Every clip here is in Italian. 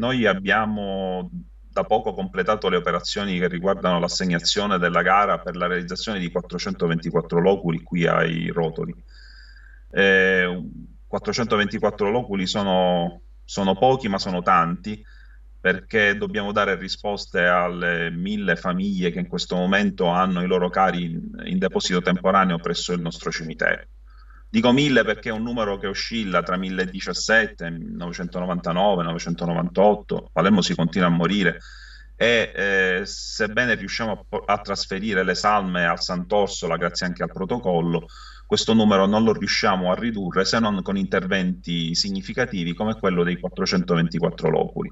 Noi abbiamo da poco completato le operazioni che riguardano l'assegnazione della gara per la realizzazione di 424 loculi qui ai rotoli. Eh, 424 loculi sono, sono pochi ma sono tanti perché dobbiamo dare risposte alle mille famiglie che in questo momento hanno i loro cari in, in deposito temporaneo presso il nostro cimitero. Dico 1000 perché è un numero che oscilla tra 1017, 999, 998. Palermo si continua a morire e eh, sebbene riusciamo a, a, trasferire le salme al Sant'Orsola grazie anche al protocollo, questo numero non lo riusciamo a ridurre se non con interventi significativi come quello dei 424 loculi.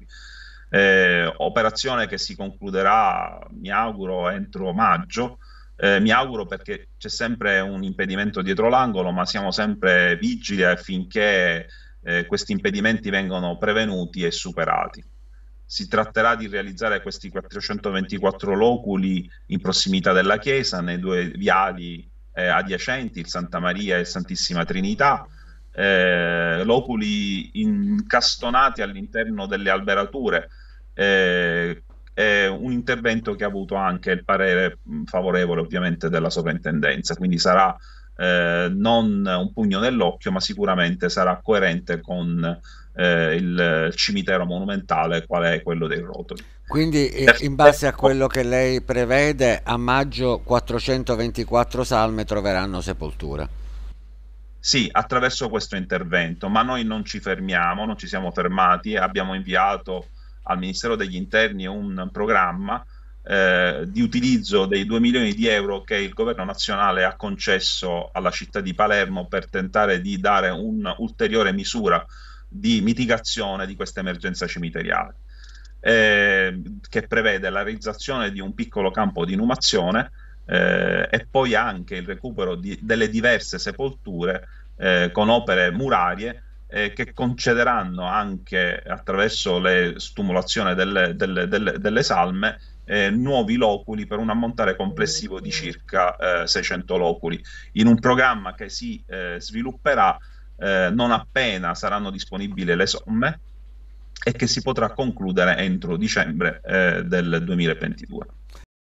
Eh, operazione che si concluderà, mi auguro, entro maggio, eh, mi auguro perché c'è sempre un impedimento dietro l'angolo, ma siamo sempre vigili affinché eh, questi impedimenti vengano prevenuti e superati. Si tratterà di realizzare questi 424 loculi in prossimità della chiesa, nei due viali eh, adiacenti, il Santa Maria e il Santissima Trinità, eh, loculi incastonati all'interno delle alberature. Eh, un intervento che ha avuto anche il parere favorevole ovviamente della sovrintendenza, quindi sarà eh, non un pugno nell'occhio, ma sicuramente sarà coerente con eh, il cimitero monumentale qual è quello dei rotoli. Quindi in base a quello che lei prevede, a maggio 424 salme troveranno sepoltura. Sì, attraverso questo intervento, ma noi non ci fermiamo, non ci siamo fermati, abbiamo inviato al Ministero degli Interni un programma eh, di utilizzo dei 2 milioni di euro che il governo nazionale ha concesso alla città di Palermo per tentare di dare un'ulteriore misura di mitigazione di questa emergenza cimiteriale, eh, che prevede la realizzazione di un piccolo campo di inumazione eh, e poi anche il recupero di, delle diverse sepolture eh, con opere murarie eh, che concederanno anche attraverso la stimolazione delle, delle, delle, delle salme eh, nuovi loculi per un ammontare complessivo di circa eh, 600 loculi, in un programma che si eh, svilupperà eh, non appena saranno disponibili le somme e che si potrà concludere entro dicembre eh, del 2022.